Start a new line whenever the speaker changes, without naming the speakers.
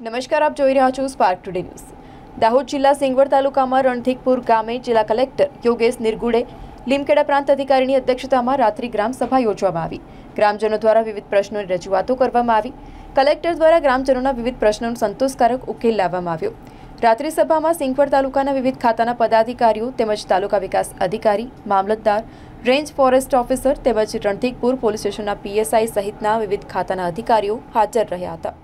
નમસ્કાર આપ જોઈ રહ્યા છો સ્પાર્ક ટુડે ન્યૂઝ દાહોદ જિલ્લા સિંગવડ તાલુકામાં રણધીકપુર ગામે જિલ્લા કલેક્ટર યોગેશ નિર્ગુડે લીમકેડા પ્રાંત અધિકારીની અધ્યક્ષતામાં રાત્રિ ગ્રામ સભા યોજવામાં આવી ગ્રામજનો દ્વારા વિવિધ પ્રશ્નોની રજૂઆતો કરવામાં આવી કલેક્ટર દ્વારા ગ્રામજનોના વિવિધ પ્રશ્નોનો સંતોષકારક ઉકેલ લાવવામાં આવ્યો રાત્રિ સભામાં સિંગવડ તાલુકાના વિવિધ ખાતાના પદાધિકારીઓ તેમજ તાલુકા વિકાસ અધિકારી મામલતદાર રેન્જ ફોરેસ્ટ ઓફિસર તેમજ રણધીકપુર પોલીસ સ્ટેશનના પીએસઆઈ સહિતના વિવિધ ખાતાના અધિકારીઓ
હાજર રહ્યા હતા